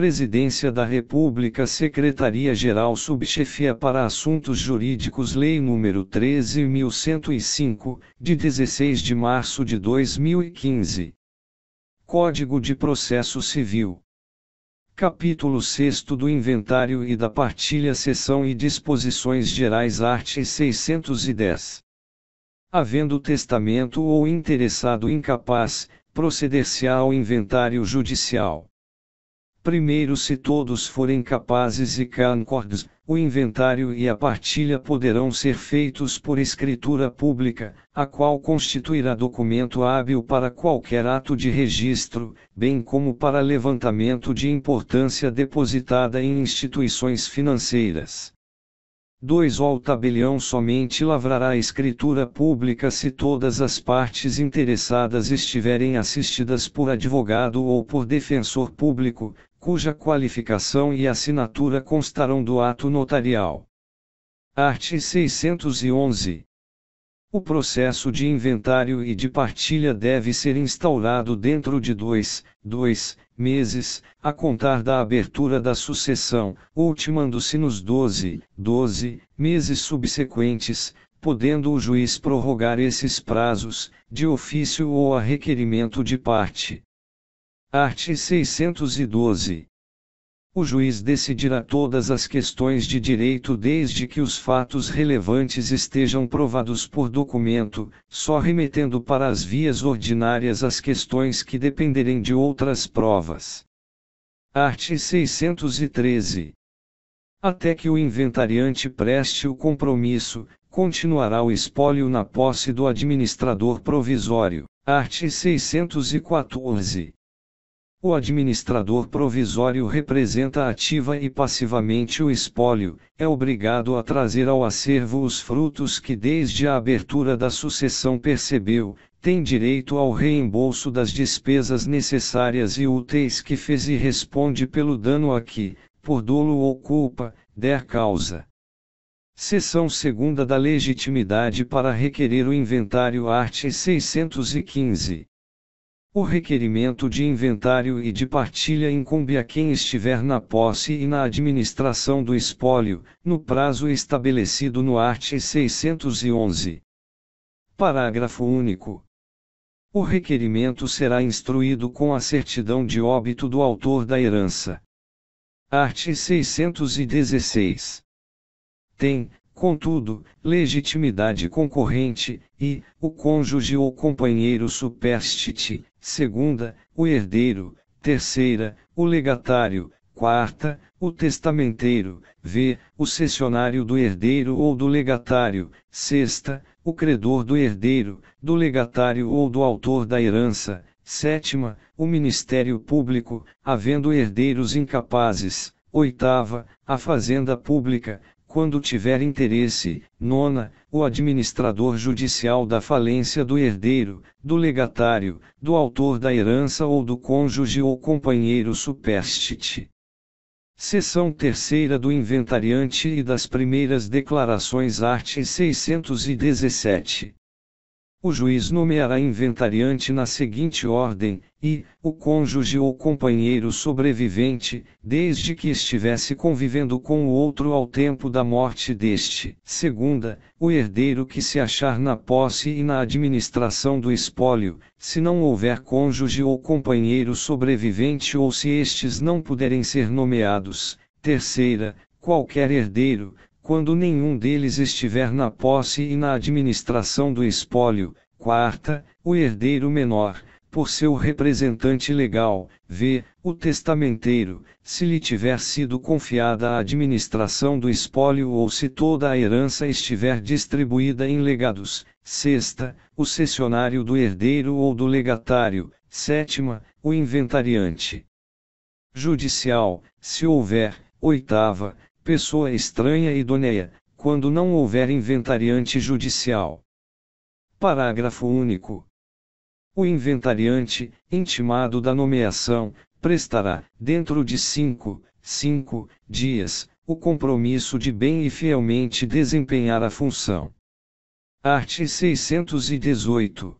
Presidência da República Secretaria-Geral Subchefia para Assuntos Jurídicos Lei nº 13.105, de 16 de março de 2015. Código de Processo Civil. Capítulo 6 do Inventário e da Partilha Seção e Disposições Gerais Art. 610. Havendo testamento ou interessado incapaz, proceder-se á ao inventário judicial Primeiro, se todos forem capazes e concordes, o inventário e a partilha poderão ser feitos por escritura pública, a qual constituirá documento hábil para qualquer ato de registro, bem como para levantamento de importância depositada em instituições financeiras. 2. O tabelião somente lavrará a escritura pública se todas as partes interessadas estiverem assistidas por advogado ou por defensor público, cuja qualificação e assinatura constarão do ato notarial. Art. 611. O processo de inventário e de partilha deve ser instaurado dentro de dois, dois meses, a contar da abertura da sucessão, ultimando-se nos 12, 12 meses subsequentes, podendo o juiz prorrogar esses prazos, de ofício ou a requerimento de parte art. 612. O juiz decidirá todas as questões de direito desde que os fatos relevantes estejam provados por documento, só remetendo para as vias ordinárias as questões que dependerem de outras provas. Art. 613. Até que o inventariante preste o compromisso, continuará o espólio na posse do administrador provisório. Art. 614. O administrador provisório representa ativa e passivamente o espólio, é obrigado a trazer ao acervo os frutos que desde a abertura da sucessão percebeu, tem direito ao reembolso das despesas necessárias e úteis que fez e responde pelo dano a que, por dolo ou culpa, der causa. Seção segunda da legitimidade para requerer o inventário art. 615. O requerimento de inventário e de partilha incumbe a quem estiver na posse e na administração do espólio, no prazo estabelecido no art. 611. Parágrafo único. O requerimento será instruído com a certidão de óbito do autor da herança. Art. 616. Tem, Contudo, legitimidade concorrente, e, o cônjuge ou companheiro superstite, segunda, o herdeiro, terceira, o legatário, quarta, o testamenteiro, v, o cessionário do herdeiro ou do legatário, sexta, o credor do herdeiro, do legatário ou do autor da herança, sétima, o Ministério Público, havendo herdeiros incapazes, oitava, a Fazenda Pública, quando tiver interesse, nona, o administrador judicial da falência do herdeiro, do legatário, do autor da herança ou do cônjuge ou companheiro superstite. Seção terceira do inventariante e das primeiras declarações art. 617 o juiz nomeará inventariante na seguinte ordem, e, o cônjuge ou companheiro sobrevivente, desde que estivesse convivendo com o outro ao tempo da morte deste. Segunda, o herdeiro que se achar na posse e na administração do espólio, se não houver cônjuge ou companheiro sobrevivente ou se estes não puderem ser nomeados. Terceira, qualquer herdeiro, quando nenhum deles estiver na posse e na administração do espólio. Quarta, o herdeiro menor, por seu representante legal, v. o testamenteiro, se lhe tiver sido confiada a administração do espólio ou se toda a herança estiver distribuída em legados. Sexta, o cessionário do herdeiro ou do legatário. Sétima, o inventariante judicial, se houver. Oitava, pessoa estranha e idônea, quando não houver inventariante judicial. Parágrafo único. O inventariante, intimado da nomeação, prestará, dentro de cinco, cinco dias, o compromisso de bem e fielmente desempenhar a função. Art. 618.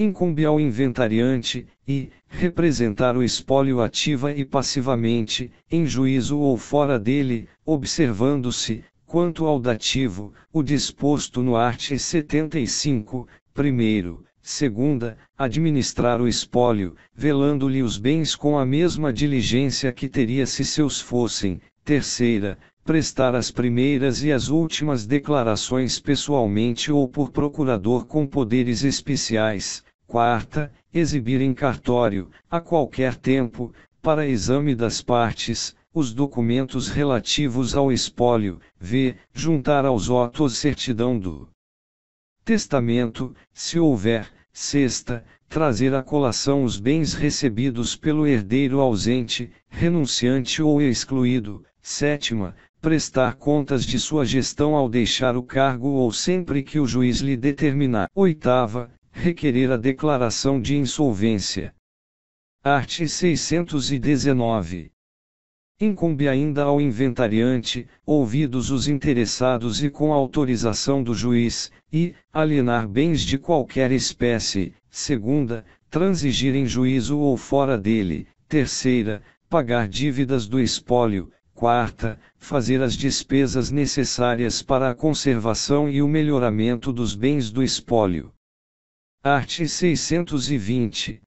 Incumbe ao inventariante, e, representar o espólio ativa e passivamente, em juízo ou fora dele, observando-se, quanto ao dativo, o disposto no art. 75, primeiro, segunda, administrar o espólio, velando-lhe os bens com a mesma diligência que teria se seus fossem, terceira, prestar as primeiras e as últimas declarações pessoalmente ou por procurador com poderes especiais, Quarta, exibir em cartório, a qualquer tempo, para exame das partes, os documentos relativos ao espólio, v. juntar aos autos certidão do testamento, se houver, sexta, trazer à colação os bens recebidos pelo herdeiro ausente, renunciante ou excluído, sétima, prestar contas de sua gestão ao deixar o cargo ou sempre que o juiz lhe determinar, oitava, requerer a declaração de insolvência. Art. 619. Incumbe ainda ao inventariante, ouvidos os interessados e com autorização do juiz, e, alienar bens de qualquer espécie, segunda, transigir em juízo ou fora dele, terceira, pagar dívidas do espólio, quarta, fazer as despesas necessárias para a conservação e o melhoramento dos bens do espólio. Art 620.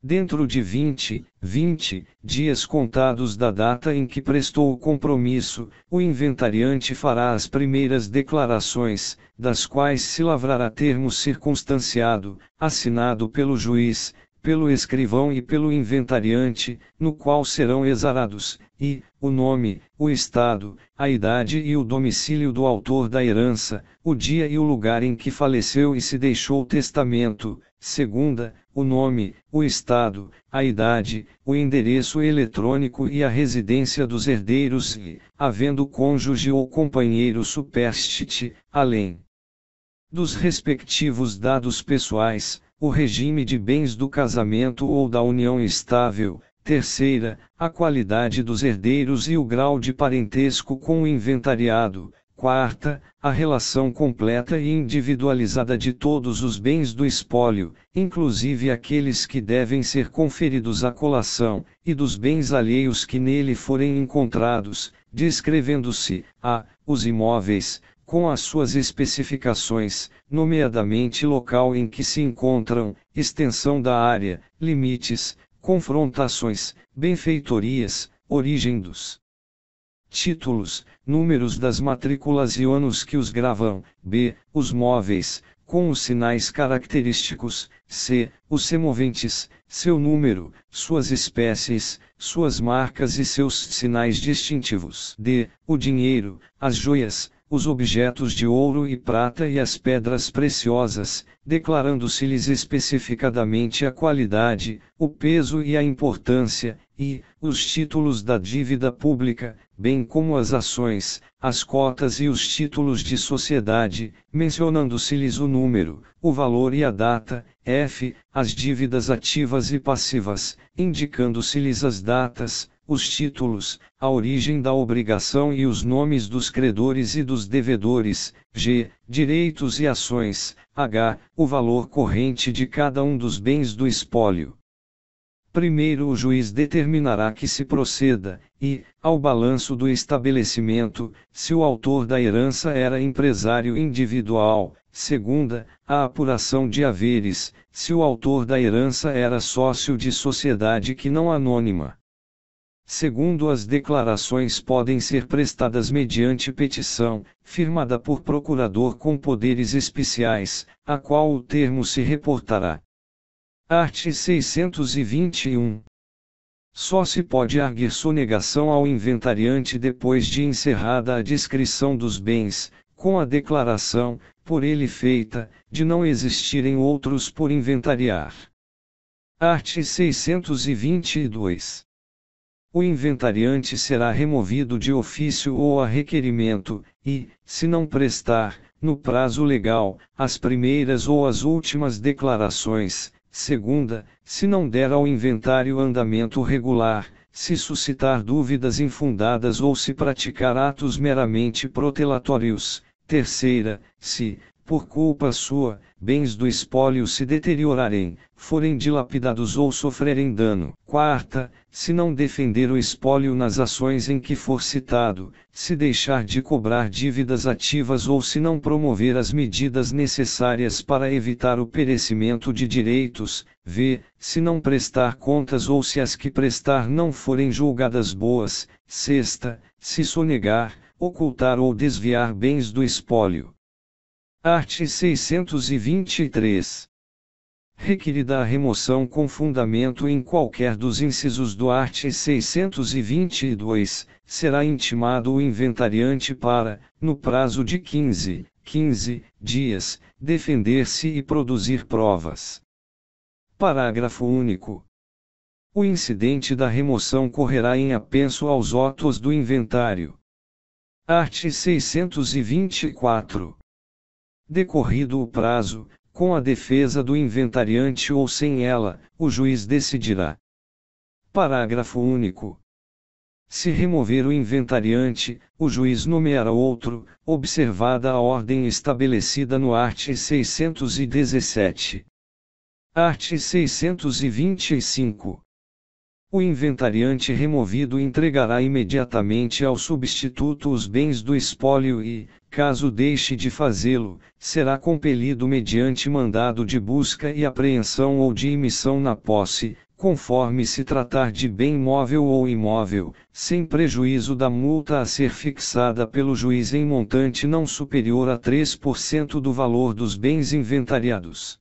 Dentro de 20, 20 dias contados da data em que prestou o compromisso, o inventariante fará as primeiras declarações, das quais se lavrará termo circunstanciado, assinado pelo juiz, pelo escrivão e pelo inventariante, no qual serão exarados, e, o nome, o estado, a idade e o domicílio do autor da herança, o dia e o lugar em que faleceu e se deixou o testamento, segunda, o nome, o estado, a idade, o endereço eletrônico e a residência dos herdeiros e, havendo cônjuge ou companheiro superstite, além dos respectivos dados pessoais, o regime de bens do casamento ou da união estável. Terceira, a qualidade dos herdeiros e o grau de parentesco com o inventariado. Quarta, a relação completa e individualizada de todos os bens do espólio, inclusive aqueles que devem ser conferidos à colação, e dos bens alheios que nele forem encontrados, descrevendo-se a os imóveis, com as suas especificações, nomeadamente local em que se encontram, extensão da área, limites, confrontações, benfeitorias, origem dos títulos, números das matrículas e anos que os gravam, b. os móveis, com os sinais característicos, c. os semoventes, seu número, suas espécies, suas marcas e seus sinais distintivos, d. o dinheiro, as joias, os objetos de ouro e prata e as pedras preciosas, declarando-se-lhes especificadamente a qualidade, o peso e a importância, e os títulos da dívida pública, bem como as ações, as cotas e os títulos de sociedade, mencionando-se-lhes o número, o valor e a data, f, as dívidas ativas e passivas, indicando-se-lhes as datas, os títulos, a origem da obrigação e os nomes dos credores e dos devedores, g. direitos e ações, h. o valor corrente de cada um dos bens do espólio. Primeiro o juiz determinará que se proceda, e, ao balanço do estabelecimento, se o autor da herança era empresário individual, segunda, a apuração de haveres, se o autor da herança era sócio de sociedade que não anônima segundo as declarações podem ser prestadas mediante petição, firmada por procurador com poderes especiais, a qual o termo se reportará. Art. 621. Só se pode arguir sonegação ao inventariante depois de encerrada a descrição dos bens, com a declaração, por ele feita, de não existirem outros por inventariar. Art. 622 o inventariante será removido de ofício ou a requerimento, e, se não prestar, no prazo legal, as primeiras ou as últimas declarações. Segunda, se não der ao inventário andamento regular, se suscitar dúvidas infundadas ou se praticar atos meramente protelatórios. Terceira, se, por culpa sua, bens do espólio se deteriorarem, forem dilapidados ou sofrerem dano. Quarta, se não defender o espólio nas ações em que for citado, se deixar de cobrar dívidas ativas ou se não promover as medidas necessárias para evitar o perecimento de direitos, v. se não prestar contas ou se as que prestar não forem julgadas boas. Sexta, se sonegar, ocultar ou desviar bens do espólio. Art. 623. Requerida a remoção com fundamento em qualquer dos incisos do art. 622, será intimado o inventariante para, no prazo de 15, 15 dias, defender-se e produzir provas. Parágrafo único. O incidente da remoção correrá em apenso aos autos do inventário. Art. 624. Decorrido o prazo, com a defesa do inventariante ou sem ela, o juiz decidirá. Parágrafo único. Se remover o inventariante, o juiz nomeará outro, observada a ordem estabelecida no art. 617. Art. 625. O inventariante removido entregará imediatamente ao substituto os bens do espólio e, Caso deixe de fazê-lo, será compelido mediante mandado de busca e apreensão ou de emissão na posse, conforme se tratar de bem móvel ou imóvel, sem prejuízo da multa a ser fixada pelo juiz em montante não superior a 3% do valor dos bens inventariados.